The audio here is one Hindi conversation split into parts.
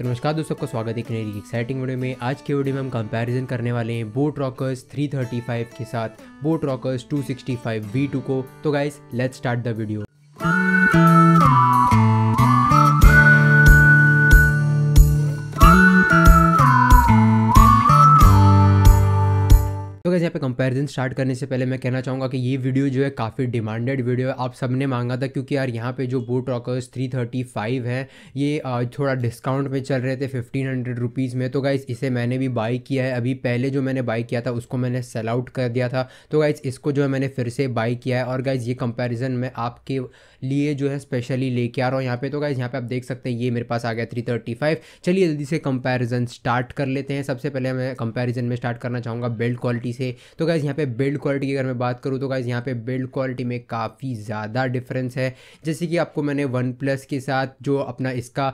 तो नमस्कार दोस्तों को स्वागत है एक नई एक्साइटिंग वीडियो में आज के वीडियो में हम कंपैरिजन करने वाले हैं बोट रॉकर्स 335 के साथ बोट रॉकर्स 265 V2 को तो guys let's start the video comparison स्टार्ट करने से पहले मैं कहना चाहूँगा कि ये वीडियो जो है काफ़ी डिमांडेड वीडियो है आप सबने मांगा था क्योंकि यार यहाँ पे जो बोट रॉकर्स 335 हैं ये थोड़ा डिस्काउंट में चल रहे थे फिफ्टीन हंड्रेड रुपीज़ में तो गाइज इसे मैंने भी बाई किया है अभी पहले जो मैंने बाई किया था उसको मैंने सेल आउट कर दिया था तो गाइज इसको जो है मैंने फिर से बाई किया है और गाइज ये कंपेरिजन मैं आपके लिए जो है स्पेशली लेके आ रहा हूँ यहाँ पे तो गाइज यहाँ पे आप देख सकते हैं ये मेरे पास आ गया 335 चलिए जल्दी से कंपैरिजन स्टार्ट कर लेते हैं सबसे पहले मैं कंपैरिजन में स्टार्ट करना चाहूँगा बिल्ड क्वालिटी से तो गाइज़ यहाँ पे बिल्ड क्वालिटी की अगर मैं बात करूँ तो गाइज़ यहाँ पे बिल्ड क्वालिटी में काफ़ी ज़्यादा डिफरेंस है जैसे कि आपको मैंने वन प्लस के साथ जो अपना इसका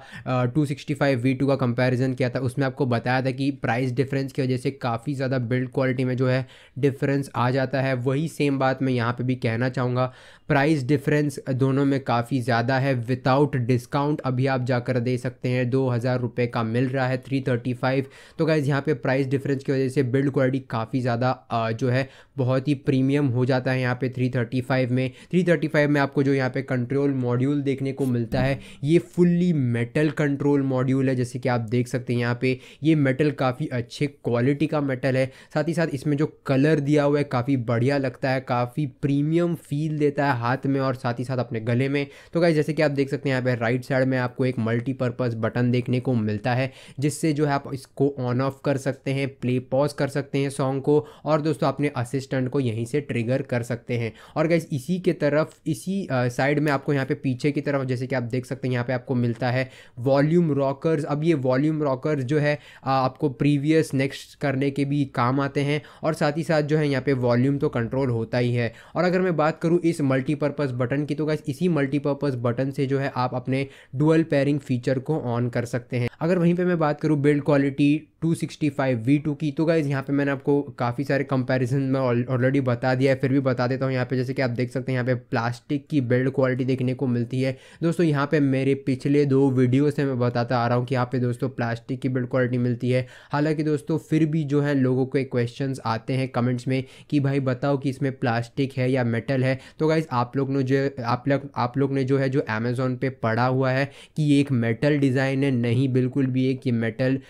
two sixty five V two का कंपेरिजन किया था उसमें आपको बताया था कि प्राइस डिफरेंस की वजह से काफ़ी ज़्यादा बिल्ड क्वालिटी में जो है डिफरेंस आ जाता है वही सेम बात मैं यहाँ पर भी कहना चाहूँगा प्राइस डिफरेंस दोनों में काफ़ी ज़्यादा है विदाउट डिस्काउंट अभी आप जाकर दे सकते हैं दो हज़ार रुपये का मिल रहा है थ्री थर्टी फाइव तो गाइज़ यहाँ पे प्राइस डिफरेंस की वजह से बिल्ड क्वालिटी काफ़ी ज़्यादा जो है बहुत ही प्रीमियम हो जाता है यहाँ पे 335 में 335 में आपको जो यहाँ पे कंट्रोल मॉड्यूल देखने को मिलता है ये फुल्ली मेटल कंट्रोल मॉड्यूल है जैसे कि आप देख सकते हैं यहाँ पे ये मेटल काफ़ी अच्छे क्वालिटी का मेटल है साथ ही साथ इसमें जो कलर दिया हुआ है काफ़ी बढ़िया लगता है काफ़ी प्रीमियम फील देता है हाथ में और साथ ही साथ अपने गले में तो गाइज जैसे कि आप देख सकते हैं यहाँ पर राइट साइड में आपको एक मल्टीपर्पज़ बटन देखने को मिलता है जिससे जो है आप इसको ऑन ऑफ कर सकते हैं प्ले पॉज कर सकते हैं सॉन्ग को और दोस्तों दोस्तों अपने असिस्टेंट को यहीं से ट्रिगर कर सकते हैं और गैस इसी के तरफ इसी साइड में आपको यहाँ पे पीछे की तरफ जैसे कि आप देख सकते हैं यहाँ पे आपको मिलता है वॉल्यूम रॉकर्स अब ये वॉल्यूम रॉकर्स जो है आपको प्रीवियस नेक्स्ट करने के भी काम आते हैं और साथ ही साथ जो है यहाँ पे वॉल्यूम तो कंट्रोल होता ही है और अगर मैं बात करूँ इस मल्टीपर्पज़ बटन की तो गैस इसी मल्टीपर्पज़ बटन से जो है आप अपने डुअल पेयरिंग फीचर को ऑन कर सकते हैं अगर वहीं पर मैं बात करूँ बिल्ड क्वालिटी 265 V2 की तो गाइज़ यहाँ पे मैंने आपको काफ़ी सारे कंपैरिजन में ऑलरेडी बता दिया है फिर भी बता देता हूँ यहाँ पे जैसे कि आप देख सकते हैं यहाँ पे प्लास्टिक की बिल्ड क्वालिटी देखने को मिलती है दोस्तों यहाँ पे मेरे पिछले दो वीडियो से मैं बताता आ रहा हूँ कि यहाँ पे दोस्तों प्लास्टिक की बिल्ड क्वालिटी मिलती है हालाँकि दोस्तों फिर भी जो है लोगों के क्वेश्चन आते हैं कमेंट्स में कि भाई बताओ कि इसमें प्लास्टिक है या मेटल है तो गाइज आप लोग ने जो आप लोग आप लोग ने जो है जो अमेज़ोन पर पढ़ा हुआ है कि ये एक मेटल डिज़ाइन है नहीं बिल्कुल भी एक ये मेटल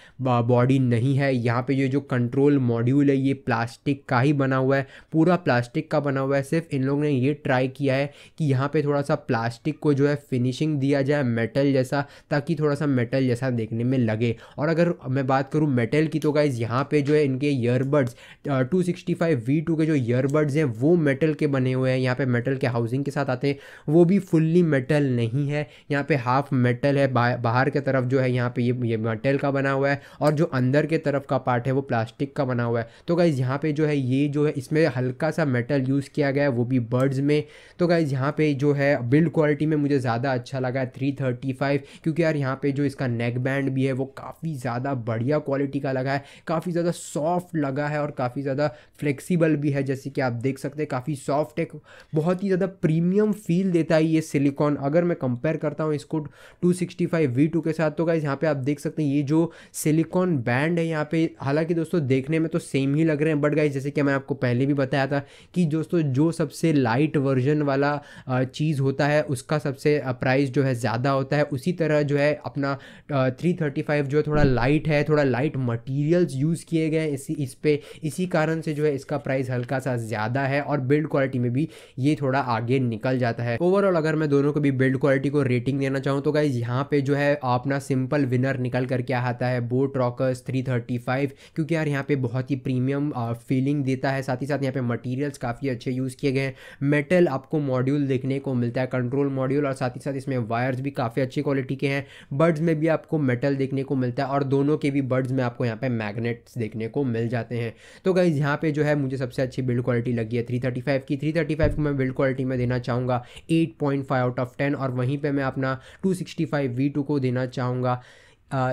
बॉडी नहीं है यहाँ पर ये जो कंट्रोल मॉड्यूल है ये प्लास्टिक प्लास्टिक का ही बना हुआ है पूरा प्लास्टिक का बना हुआ है सिर्फ इन लोगों ने ये ट्राई किया है कि यहाँ पे थोड़ा सा प्लास्टिक को जो है फिनिशिंग दिया जाए मेटल जैसा ताकि थोड़ा सा मेटल जैसा देखने में लगे और अगर मैं बात करूँ मेटल की तो गाइज़ यहाँ पर जो है इनके ईयरबड्स टू सिक्सटी के जो ईयरबड्स हैं वो मेटल के बने हुए हैं यहाँ पर मेटल के हाउसिंग के साथ आते हैं वो भी फुल्ली मेटल नहीं है यहाँ पर हाफ मेटल है बाहर के तरफ जो है यहाँ पे ये ये मेटल का बना हुआ है और जो अंदर के तरफ का पार्ट है वो प्लास्टिक का बना हुआ है तो गाइज़ यहाँ पे जो है ये जो है इसमें हल्का सा मेटल यूज़ किया गया है वो भी बर्ड्स में तो गाइज़ यहाँ पे जो है बिल्ड क्वालिटी में मुझे ज़्यादा अच्छा लगा है थ्री थर्टी फाइव क्योंकि यार यहाँ पे जो इसका नेक बैंड भी है वो काफ़ी ज़्यादा बढ़िया क्वालिटी का लगा है काफ़ी ज़्यादा सॉफ्ट लगा है और काफ़ी ज़्यादा फ्लेक्सीबल भी है जैसे कि आप देख सकते हैं काफ़ी सॉफ्ट है बहुत ही ज़्यादा प्रीमियम फील देता है ये सिलिकॉन अगर मैं कंपेयर करता हूँ इसको two sixty five V two के साथ तो गाइज़ यहाँ पर आप देख सकते हैं ये जो सिलिकॉन बैंड है यहाँ पे हालांकि दोस्तों देखने में तो सेम ही लग रहे हैं बट गाइज जैसे कि मैं आपको पहले भी बताया था कि दोस्तों जो सबसे लाइट वर्जन वाला चीज़ होता है उसका सबसे प्राइस जो है ज़्यादा होता है उसी तरह जो है अपना थ्री थर्टी फाइव जो है थोड़ा लाइट है थोड़ा लाइट मटीरियल्स यूज़ किए गए इसी इस पर इसी कारण से जो है इसका प्राइस हल्का सा ज़्यादा है और बिल्ड क्वालिटी में भी ये थोड़ा आगे निकल जाता है ओवरऑल अगर मैं दोनों को भी बिल्ड क्वालिटी को रेटिंग देना चाहूँ तो गाइज यहाँ पे जो है अपना सिंपल विनर निकल करके आता है boAt Rockerz three thirty five क्योंकि यार यहाँ पे बहुत ही प्रीमियम फील फीलिंग देता है साथ ही साथ यहाँ पे मटेरियल्स काफ़ी अच्छे यूज़ किए गए हैं मेटल आपको मॉड्यूल देखने को मिलता है कंट्रोल मॉड्यूल और साथ ही साथ इसमें वायर्स भी काफ़ी अच्छी क्वालिटी के हैं बर्ड्स में भी आपको मेटल देखने को मिलता है और दोनों के भी बर्ड्स में आपको यहाँ पे मैगनेट्स देखने को मिल जाते हैं तो गाइज यहाँ पर जो है मुझे सबसे अच्छी बिल्ड क्वालिटी लगी है थ्री की थ्री को मैं बिल्ड क्वालिटी में देना चाहूँगा एट आउट ऑफ टेन और वहीं पर मैं अपना टू सिक्सटी को देना चाहूँगा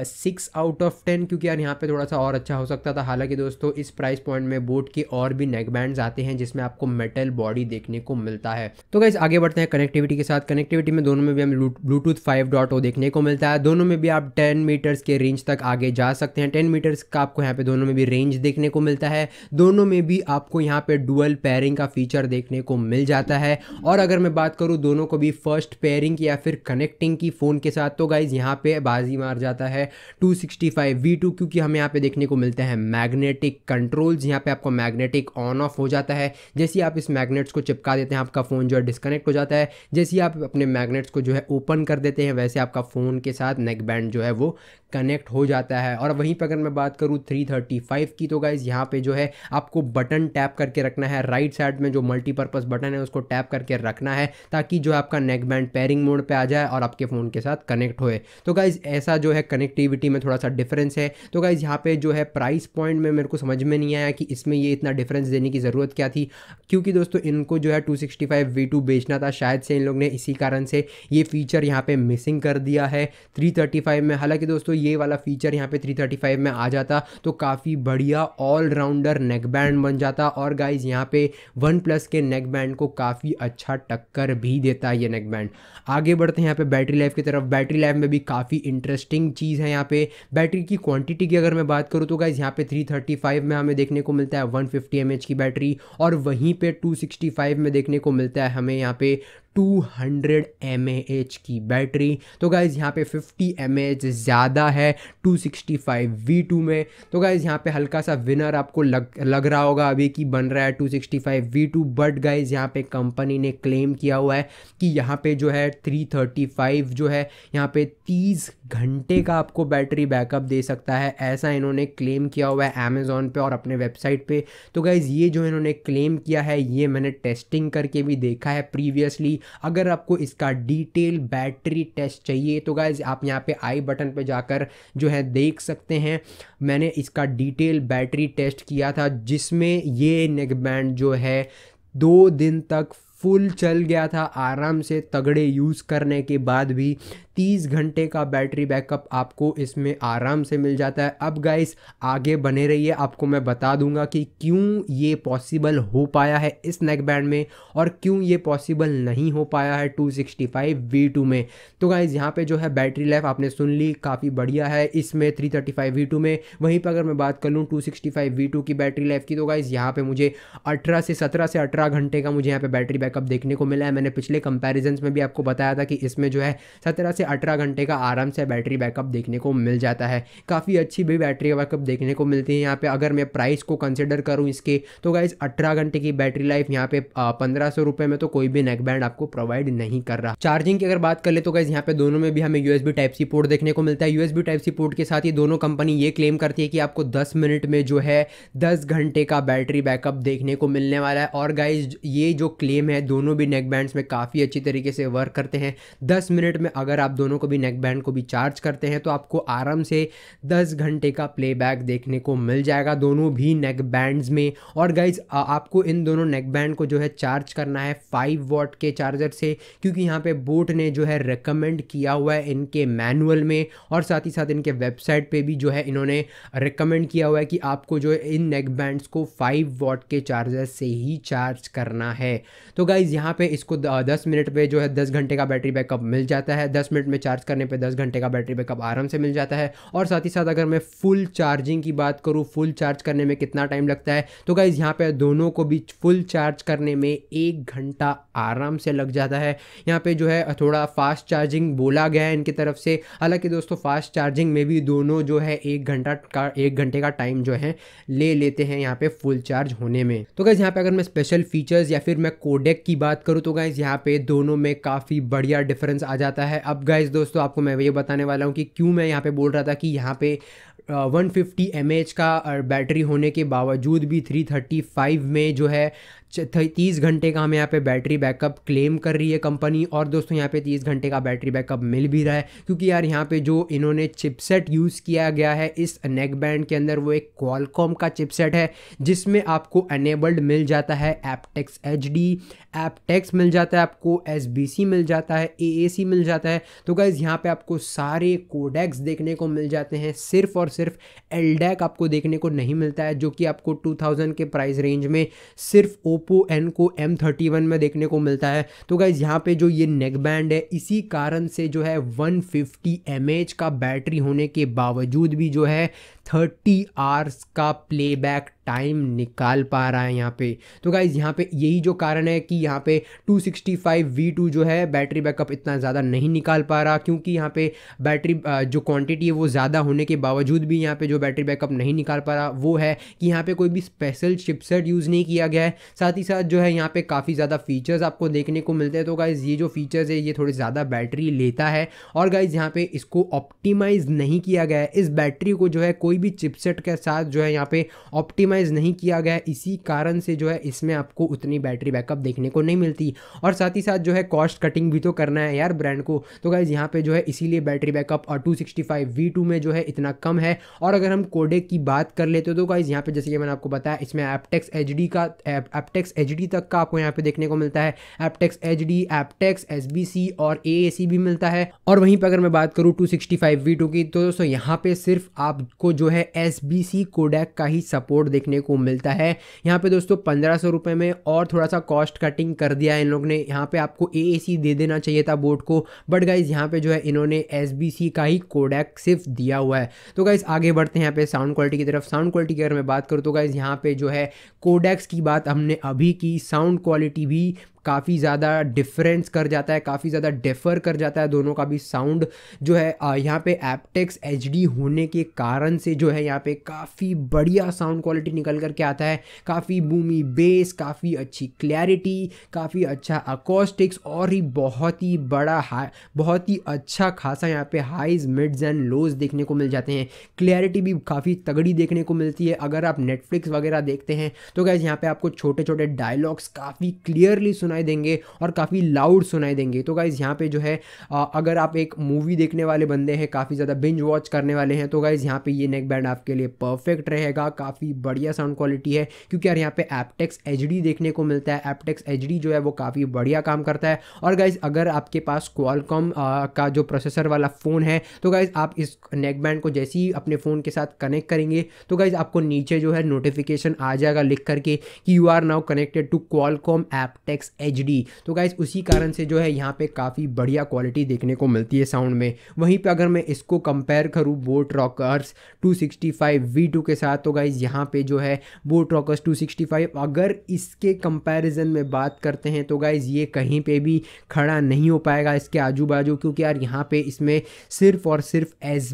सिक्स आउट ऑफ टेन क्योंकि यार यहाँ पे थोड़ा सा और अच्छा हो सकता था हालांकि दोस्तों इस प्राइस पॉइंट में बोट के और भी नेक बैंड्स आते हैं जिसमें आपको मेटल बॉडी देखने को मिलता है तो गाइज आगे बढ़ते हैं कनेक्टिविटी के साथ कनेक्टिविटी में दोनों में भी हमें ब्लूटूथ फाइव डॉट ओ देखने को मिलता है दोनों में भी आप टेन मीटर्स के रेंज तक आगे जा सकते हैं टेन मीटर्स का आपको यहाँ पे दोनों में भी रेंज देखने को मिलता है दोनों में भी आपको यहाँ पे डुअल पेयरिंग का फीचर देखने को मिल जाता है और अगर मैं बात करूँ दोनों को भी फर्स्ट पेयरिंग की या फिर कनेक्टिंग की फ़ोन के साथ तो गाइज यहाँ पे बाजी मार जाता जाता है 265 V2 क्योंकि हमें यहाँ पे देखने को मिलते हैं मैग्नेटिक कंट्रोल्स यहाँ पे आपको मैग्नेटिक ऑन ऑफ हो जाता है जैसे आप इस मैग्नेट्स को चिपका देते हैं आपका फ़ोन जो है डिस्कनेक्ट हो जाता है जैसे आप अपने मैग्नेट्स को जो है ओपन कर देते हैं वैसे आपका फ़ोन के साथ नेक बैंड जो है वो कनेक्ट हो जाता है और वहीं पर अगर मैं बात करूँ 335 की तो गाइज़ यहाँ पे जो है आपको बटन टैप करके रखना है राइट साइड में जो मल्टीपर्पज़ बटन है उसको टैप करके रखना है ताकि जो आपका नेक बैंड पेयरिंग मोड पे आ जाए और आपके फ़ोन के साथ कनेक्ट होए तो गाइज़ ऐसा जो है कनेक्टिविटी में थोड़ा सा डिफरेंस है तो गाइज़ यहाँ पर जो है प्राइस पॉइंट में मेरे को समझ में नहीं आया कि इसमें ये इतना डिफरेंस देने की ज़रूरत क्या थी क्योंकि दोस्तों इनको जो है टू सिक्सटी बेचना था शायद से इन लोग ने इसी कारण से ये फीचर यहाँ पर मिसिंग कर दिया है थ्री में हालाँकि दोस्तों ये वाला फीचर यहाँ पे 335 में आ जाता तो काफ़ी बढ़िया ऑलराउंडर नेक बैंड बन जाता और गाइज यहाँ पे वन प्लस के नेक बैंड को काफ़ी अच्छा टक्कर भी देता है ये नेक बैंड आगे बढ़ते हैं यहाँ पे बैटरी लाइफ की तरफ बैटरी लाइफ में भी काफ़ी इंटरेस्टिंग चीज़ है यहाँ पे बैटरी की क्वांटिटी की अगर मैं बात करूँ तो गाइज यहाँ पे 335 में हमें देखने को मिलता है 150 फिफ्टी की बैटरी और वहीं पे 265 में देखने को मिलता है हमें यहाँ पे 200 mAh की बैटरी तो गाइज़ यहाँ पे 50 mAh ज़्यादा है 265 V2 में तो गाइज़ यहाँ पे हल्का सा विनर आपको लग लग रहा होगा अभी कि बन रहा है 265 V2 बट गाइज़ यहाँ पे कंपनी ने क्लेम किया हुआ है कि यहाँ पे जो है 335 जो है यहाँ पे 30 घंटे का आपको बैटरी बैकअप दे सकता है ऐसा इन्होंने क्लेम किया हुआ है अमेज़ोन पे और अपने वेबसाइट पे तो गाइज़ ये जो इन्होंने क्लेम किया है ये मैंने टेस्टिंग करके भी देखा है प्रीवियसली अगर आपको इसका डिटेल बैटरी टेस्ट चाहिए तो गाइज आप यहाँ पे आई बटन पे जाकर जो है देख सकते हैं मैंने इसका डिटेल बैटरी टेस्ट किया था जिसमें ये नेकबैंड जो है दो दिन तक फुल चल गया था आराम से तगड़े यूज़ करने के बाद भी तीस घंटे का बैटरी बैकअप आपको इसमें आराम से मिल जाता है अब गाइस आगे बने रहिए आपको मैं बता दूंगा कि क्यों ये पॉसिबल हो पाया है इस नेक बैंड में और क्यों ये पॉसिबल नहीं हो पाया है 265 V2 में तो गाइज़ यहाँ पे जो है बैटरी लाइफ आपने सुन ली काफ़ी बढ़िया है इसमें 335 V2 में वहीं पर अगर मैं बात कर लूँ 265 V2 की बैटरी लाइफ की तो गाइज़ यहाँ पे मुझे 18 से 17 से 18 घंटे का मुझे यहाँ पे बैटरी बैकअप देखने को मिला है मैंने पिछले कंपेरिजन में भी आपको बताया था कि इसमें जो है सत्रह से से अठारह घंटे का आराम से बैटरी बैकअप देखने को मिल जाता है काफ़ी अच्छी भी बैटरी बैकअप देखने को मिलती है यहाँ पे अगर मैं प्राइस को कंसिडर करूँ इसके तो गाइज अठारह घंटे की बैटरी लाइफ यहाँ पे पंद्रह सौ रुपये में तो कोई भी नेकबैंड आपको प्रोवाइड नहीं कर रहा चार्जिंग की अगर बात कर ले तो गाइज यहाँ पे दोनों में भी हमें यूएसबी टाइप सी पोर्ट देखने को मिलता है यूएसबी टाइप सी पोर्ट के साथ ही दोनों कंपनी ये क्लेम करती है कि आपको दस मिनट में जो है दस घंटे का बैटरी बैकअप देखने को मिलने वाला है और गाइज ये जो क्लेम है दोनों भी नेकबैंड में काफ़ी अच्छी तरीके से वर्क करते हैं दस मिनट में अगर आप दोनों को भी नेक बैंड को भी चार्ज करते हैं तो आपको आराम से 10 घंटे का प्लेबैक देखने को मिल जाएगा दोनों भी नेक बैंड्स में और गाइज आपको इन दोनों नेक बैंड को जो है चार्ज करना है 5 वॉट के चार्जर से क्योंकि यहाँ पे बोट ने जो है रिकमेंड किया हुआ है इनके मैनुअल में और साथ ही साथ इनके वेबसाइट पे भी जो है इन्होंने रिकमेंड किया हुआ है कि आपको जो है इन नेक बैंड्स को फाइव वॉट के चार्जर से ही चार्ज करना है तो गाइज़ यहाँ पे इसको दस मिनट पे जो है दस घंटे का बैटरी बैकअप मिल जाता है दस मिनट मिनट में चार्ज करने पर दस घंटे का बैटरी बैकअप आराम से मिल जाता है और साथ ही साथ अगर मैं फुल चार्जिंग की बात करूँ फुल चार्ज करने में कितना टाइम लगता है तो गाइज़ यहाँ पर दोनों को भी फुल चार्ज करने में एक घंटा आराम से लग जाता है यहाँ पर जो है थोड़ा फास्ट चार्जिंग बोला गया है इनकी तरफ से हालांकि दोस्तों फास्ट चार्जिंग में भी दोनों जो है एक घंटा का एक घंटे का टाइम जो है ले लेते हैं यहाँ पे फुल चार्ज होने में तो गाइज यहाँ पे अगर मैं स्पेशल फीचर्स या फिर मैं कोडेक की बात करूँ तो गाइज यहाँ पे दोनों में काफ़ी बढ़िया डिफरेंस आ जाता है अब गाइज दोस्तों आपको मैं ये बताने वाला हूँ कि क्यों मैं यहाँ पे बोल रहा था कि यहाँ पे वन फिफ्टी एम एच का बैटरी होने के बावजूद भी थ्री थर्टी फाइव में जो है तीस घंटे का हमें यहाँ पे बैटरी बैकअप क्लेम कर रही है कंपनी और दोस्तों यहाँ पे तीस घंटे का बैटरी बैकअप मिल भी रहा है क्योंकि यार यहाँ पे जो इन्होंने चिपसेट यूज़ किया गया है इस नेक बैंड के अंदर वो एक क्वालकॉम का चिपसेट है जिसमें आपको अनेबल्ड मिल जाता है एपटेक्स एच डी एपटेक्स मिल जाता है आपको एस बी सी मिल जाता है ए ए सी मिल जाता है तो गाइज़ यहाँ पे आपको सारे कोडेक्स देखने को मिल जाते हैं सिर्फ और सिर्फ एल डैक आपको देखने को नहीं मिलता है जो कि आपको टू थाउजेंड के प्राइस रेंज में सिर्फ O Oppo Enco M thirty one में देखने को मिलता है तो गाइज़ यहाँ पे जो ये नेक बैंड है इसी कारण से जो है वन फिफ्टी एम एच का बैटरी होने के बावजूद भी जो है थर्टी आवर्स का प्लेबैक टाइम निकाल पा रहा है यहाँ पे तो गाइज़ यहाँ पे यही जो कारण है कि यहाँ पे 265 V2 जो है बैटरी बैकअप इतना ज़्यादा नहीं निकाल पा रहा क्योंकि यहाँ पे बैटरी जो क्वांटिटी है वो ज़्यादा होने के बावजूद भी यहाँ पे जो बैटरी बैकअप नहीं निकाल पा रहा वो है कि यहाँ पे कोई भी स्पेशल चिपसेट यूज़ नहीं किया गया है साथ ही साथ जो है यहाँ पर काफ़ी ज़्यादा फीचर्स आपको देखने को मिलते हैं तो गाइज़ ये जो फीचर्स है ये थोड़ी ज़्यादा बैटरी लेता है और गाइज़ यहाँ पर इसको ऑप्टिमाइज़ नहीं किया गया है इस बैटरी को जो है कोई कोई भी चिपसेट के साथ जो है यहाँ पे ऑप्टिमाइज नहीं किया गया इसी कारण से जो है इसमें आपको उतनी बैटरी बैकअप देखने को नहीं मिलती और साथ ही साथ जो है कॉस्ट कटिंग भी तो करना है यार ब्रांड को तो गाइज यहाँ पे जो है इसीलिए बैटरी बैकअप और टू सिक्सटी में जो है इतना कम है और अगर हम कोडेक की बात कर लेते तो गाइज यहाँ पे जैसे कि मैंने आपको बताया इसमें एपटेक्स एच का एपटेक्स एच तक का आपको यहाँ पे देखने को मिलता है aptX H D aptX S और ए भी मिलता है और वहीं पर अगर मैं बात करूँ टू सिक्सटी की तो दोस्तों यहाँ पे सिर्फ आपको जो जो है एस बी सी कोडैक का ही सपोर्ट देखने को मिलता है यहाँ पे दोस्तों पंद्रह सौ रुपये में और थोड़ा सा कॉस्ट कटिंग कर दिया है इन लोग ने यहाँ पे आपको ए ए सी दे देना चाहिए था बोर्ड को बट गाइज यहाँ पे जो है इन्होंने एस बी सी का ही कोडैक सिर्फ दिया हुआ है तो गाइज आगे बढ़ते हैं यहाँ पे साउंड क्वालिटी की तरफ साउंड क्वालिटी की अगर मैं बात करूँ तो गाइज यहाँ पे जो है कोडैक्स की बात हमने अभी की साउंड क्वालिटी भी काफ़ी ज़्यादा डिफरेंस कर जाता है काफ़ी ज़्यादा डेफर कर जाता है दोनों का भी साउंड जो है यहाँ पे एपटेक्स एच होने के कारण से जो है यहाँ पे काफ़ी बढ़िया साउंड क्वालिटी निकल कर के आता है काफ़ी बूमी बेस काफ़ी अच्छी क्लैरिटी काफ़ी अच्छा अकोस्टिक्स और ही बहुत ही बड़ा हाई बहुत ही अच्छा खासा यहाँ पे हाइज मिड्स एंड लोज देखने को मिल जाते हैं क्लैरिटी भी काफ़ी तगड़ी देखने को मिलती है अगर आप नेटफ्लिक्स वगैरह देखते हैं तो गैज़ यहाँ पर आपको छोटे छोटे डायलॉग्स काफ़ी क्लियरली सुना सुनाई देंगे और काफ़ी लाउड सुनाई देंगे तो गाइज़ यहाँ पे जो है अगर आप एक मूवी देखने वाले बंदे हैं काफ़ी ज़्यादा बिंज वॉच करने वाले हैं तो गाइज़ यहाँ पे ये नेक बैंड आपके लिए परफेक्ट रहेगा काफ़ी बढ़िया साउंड क्वालिटी है क्योंकि यार यहाँ पे एपटेक्स एच देखने को मिलता है एपटेक्स एच जो है वो काफ़ी बढ़िया काम करता है और गाइज़ अगर आपके पास क्वालकॉम का जो प्रोसेसर वाला फ़ोन है तो गाइज़ आप इस नेक बैंड को जैसे ही अपने फ़ोन के साथ कनेक्ट करेंगे तो गाइज़ आपको नीचे जो है नोटिफिकेशन आ जाएगा लिख करके कि you are now connected to Qualcomm aptX H तो गाइज़ उसी कारण से जो है यहाँ पे काफ़ी बढ़िया क्वालिटी देखने को मिलती है साउंड में वहीं पे अगर मैं इसको कंपेयर करूँ बोट रॉकर्स 265 V2 के साथ तो गाइज़ यहाँ पे जो है बोट रॉकर्स 265 अगर इसके कंपैरिजन में बात करते हैं तो गाइज़ ये कहीं पे भी खड़ा नहीं हो पाएगा इसके आजू बाजू क्योंकि यार यहाँ पर इसमें सिर्फ और सिर्फ एस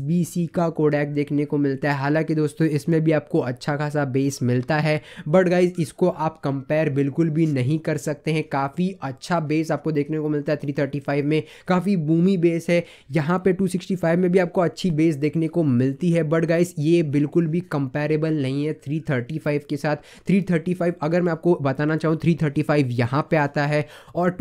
का कोडैक देखने को मिलता है हालाँकि दोस्तों इसमें भी आपको अच्छा खासा बेस मिलता है बट गाइज़ इसको आप कंपेयर बिल्कुल भी नहीं कर सकते हैं काफ़ी अच्छा बेस आपको देखने को मिलता है 335 में काफ़ी बूमी बेस है यहाँ पे 265 में भी आपको अच्छी बेस देखने को मिलती है बट गाइस ये बिल्कुल भी कंपेरेबल नहीं है 335 के साथ 335 अगर मैं आपको बताना चाहूँ 335 यहाँ पर आता है और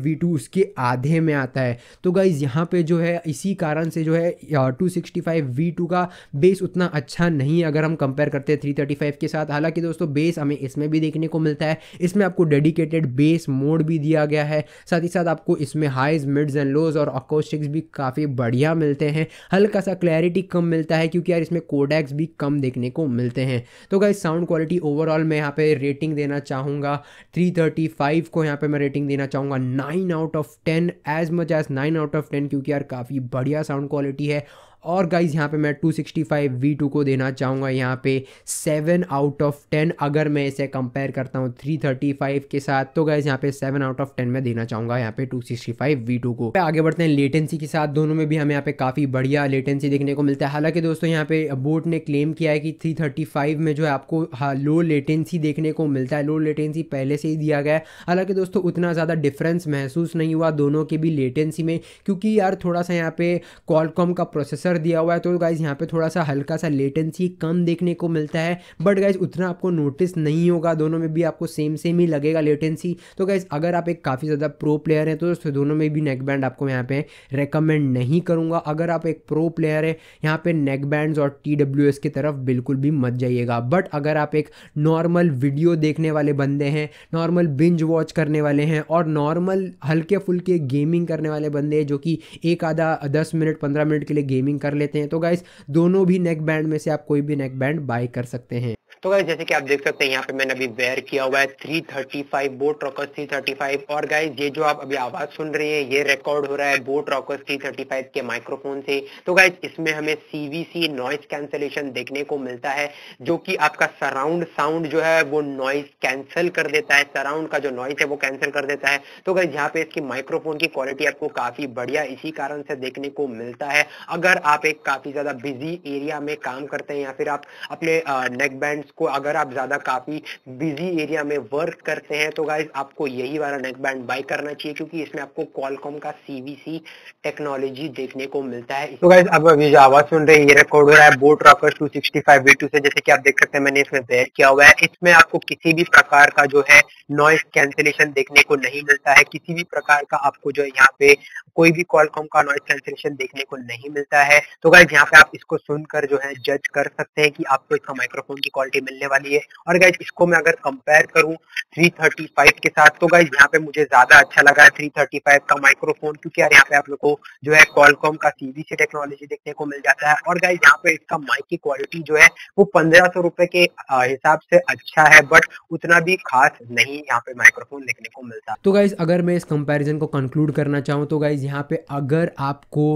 वी टू उसके आधे में आता है तो गाइज यहाँ पे जो है इसी कारण से जो है वी टू का बेस उतना अच्छा नहीं है अगर हम कंपेयर करते हैं 335 के साथ हालांकि दोस्तों बेस हमें इसमें भी देखने को मिलता है इसमें आपको डेडिकेटेड बेस बेस मोड भी दिया गया है साथ ही साथ आपको इसमें हाइज मिड्स एंड लोज और अकोस्टिक्स भी काफ़ी बढ़िया मिलते हैं हल्का सा क्लैरिटी कम मिलता है क्योंकि यार इसमें कोडेक्स भी कम देखने को मिलते हैं तो गाइस साउंड क्वालिटी ओवरऑल मैं यहाँ पे रेटिंग देना चाहूँगा 335 को यहाँ पे मैं रेटिंग देना चाहूँगा 9 out of 10 as much as 9 out of 10 क्योंकि यार काफ़ी बढ़िया साउंड क्वालिटी है और गाइज यहाँ पे मैं 265 V2 को देना चाहूँगा यहाँ पे 7 आउट ऑफ 10 अगर मैं इसे कंपेयर करता हूँ 335 के साथ तो गाइज यहाँ पे 7 आउट ऑफ 10 में देना चाहूँगा यहाँ पे 265 V2 को आगे बढ़ते हैं लेटेंसी के साथ दोनों में भी हमें यहाँ पे काफ़ी बढ़िया लेटेंसी देखने को मिलता है हालांकि दोस्तों यहाँ पे बोर्ड ने क्लेम किया है कि थ्री में जो है आपको लो लेटेंसी देखने को मिलता है लो लेटेंसी पहले से ही दिया गया है हालांकि दोस्तों उतना ज़्यादा डिफरेंस महसूस नहीं हुआ दोनों के भी लेटेंसी में क्योंकि यार थोड़ा सा यहाँ पे कॉलकॉम का प्रोसेसर असर दिया हुआ है तो गाइज़ यहाँ पे थोड़ा सा हल्का सा लेटेंसी कम देखने को मिलता है बट गाइज़ उतना आपको नोटिस नहीं होगा दोनों में भी आपको सेम सेम ही लगेगा लेटेंसी तो गाइज़ अगर आप एक काफ़ी ज़्यादा प्रो प्लेयर हैं तो, दोस्तों दोनों में भी नेक बैंड आपको यहाँ पे रेकमेंड नहीं करूँगा अगर आप एक प्रो प्लेयर है यहाँ पे नेक बैंड्स और टी की तरफ बिल्कुल भी मत जाइएगा बट अगर आप एक नॉर्मल वीडियो देखने वाले बंदे हैं नॉर्मल बिंज वॉच करने वाले हैं और नॉर्मल हल्के फुल्के गेमिंग करने वाले बंदे हैं जो कि एक आधा दस मिनट पंद्रह मिनट के लिए गेमिंग कर लेते हैं तो गाइस दोनों भी नेक बैंड में से आप कोई भी नेक बैंड बाय कर सकते हैं तो गाइज जैसे कि आप देख सकते हैं यहाँ पे मैंने अभी वेयर किया हुआ है 335 बोट रॉकर्स 335 और गाइज ये जो आप अभी आवाज सुन रहे हैं ये रिकॉर्ड हो रहा है बोट रॉकर्स 335 के माइक्रोफोन से तो गाइज इसमें हमें सीवीसी नॉइस कैंसलेशन देखने को मिलता है जो की आपका सराउंड साउंड जो है वो नॉइस कैंसिल कर देता है सराउंड का जो नॉइस है वो कैंसिल कर देता है तो गाइज यहाँ पे इसकी माइक्रोफोन की क्वालिटी आपको काफी बढ़िया इसी कारण से देखने को मिलता है अगर आप एक काफी ज्यादा बिजी एरिया में काम करते हैं या फिर आप अपने नेक बैंड को अगर आप ज़्यादा काफ़ी बिजी एरिया में वर्क करते हैं तो गाइज आपको यही वाला नेक बैंड बाय करना चाहिए क्योंकि इसमें आपको कॉलकॉम का सीवीसी टेक्नोलॉजी देखने को मिलता है तो गाइज अब अभी जो आवाज़ सुन रहे हैं ये रिकॉर्ड हो रहा है बोट रॉकर्स टू सिक्सटी से जैसे की आप देख सकते हैं मैंने इसमें वेयर किया हुआ है इसमें आपको किसी भी प्रकार का जो है नॉइस कैंसिलेशन देखने को नहीं मिलता है किसी भी प्रकार का आपको जो है यहाँ पे कोई भी कॉलकॉम का नॉइस कैंसिलेशन देखने को नहीं मिलता है तो गाइज यहाँ पे आप इसको सुनकर जो है जज कर सकते हैं कि आपको इसका माइक्रोफोन की क्वालिटी के मिलने वाली है और गाइज इसको मैं अगर कंपेयर करूं 335 के साथ तो गाइज यहाँ पे मुझे ज्यादा अच्छा लगा है 335 का माइक्रोफोन क्योंकि यार यहाँ पे आप लोग को जो है कॉलकॉम का सीवी से टेक्नोलॉजी देखने को मिल जाता है और गाइज यहाँ पे इसका माइक की क्वालिटी जो है वो पंद्रह सौ रुपए के हिसाब से अच्छा है बट उतना भी खास नहीं यहाँ पे माइक्रोफोन देखने को मिलता तो गाइज अगर मैं इस कंपेरिजन को कंक्लूड करना चाहूँ तो गाइज यहाँ पे अगर आपको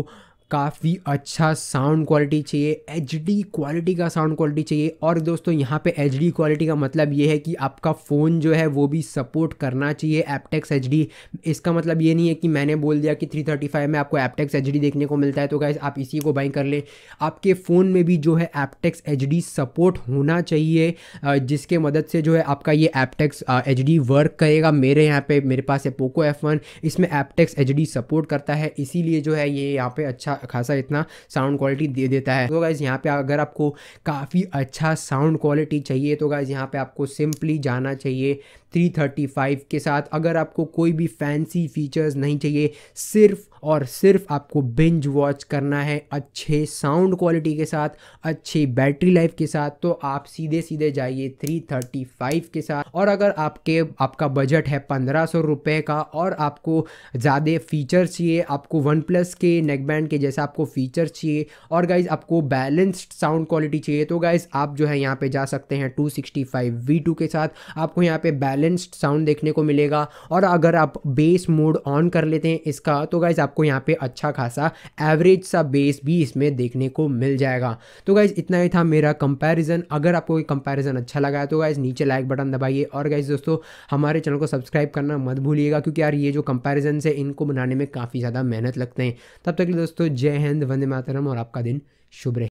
काफ़ी अच्छा साउंड क्वालिटी चाहिए एच क्वालिटी का साउंड क्वालिटी चाहिए और दोस्तों यहाँ पे एच क्वालिटी का मतलब ये है कि आपका फ़ोन जो है वो भी सपोर्ट करना चाहिए एपटेक्स एच इसका मतलब ये नहीं है कि मैंने बोल दिया कि 335 में आपको एपटेक्स एच देखने को मिलता है तो गाइज आप इसी को बाई कर लें आपके फ़ोन में भी जो है एपटेक्स एच सपोर्ट होना चाहिए जिसके मदद से जो है आपका ये एपटेक्स एच वर्क करेगा मेरे यहाँ पर मेरे पास है पोको एफ इसमें एपटेक्स एच सपोर्ट करता है इसीलिए जो है ये यहाँ पर अच्छा खासा इतना साउंड क्वालिटी दे देता है तो गाइज़ यहाँ पे अगर आपको काफ़ी अच्छा साउंड क्वालिटी चाहिए तो गाइज़ यहाँ पे आपको सिंपली जाना चाहिए 335 के साथ अगर आपको कोई भी फैंसी फीचर्स नहीं चाहिए सिर्फ और सिर्फ आपको बिंज वॉच करना है अच्छे साउंड क्वालिटी के साथ अच्छी बैटरी लाइफ के साथ तो आप सीधे सीधे जाइए 335 के साथ और अगर आपके आपका बजट है पंद्रह सौ रुपये का और आपको ज़्यादा फीचर्स चाहिए आपको वन प्लस के नेकबैंड के जैसा आपको फीचर्स चाहिए और गाइज आपको बैलेंस्ड साउंड क्वालिटी चाहिए तो गाइज आप जो है यहाँ पर जा सकते हैं टू सिक्सटी फाइव के साथ आपको यहाँ पे बैलेंस बैलेंस्ड साउंड देखने को मिलेगा और अगर आप बेस मोड ऑन कर लेते हैं इसका तो गाइज़ आपको यहाँ पे अच्छा खासा एवरेज सा बेस भी इसमें देखने को मिल जाएगा तो गाइज़ इतना ही था मेरा कंपैरिजन अगर आपको ये कंपैरिजन अच्छा लगा है तो गाइज़ नीचे लाइक बटन दबाइए और गाइज़ दोस्तों हमारे चैनल को सब्सक्राइब करना मत भूलिएगा क्योंकि यार ये जो कंपेरिजन है इनको बनाने में काफ़ी ज़्यादा मेहनत लगते हैं तब तक दोस्तों जय हिंद वंदे मातरम और आपका दिन शुभ रहे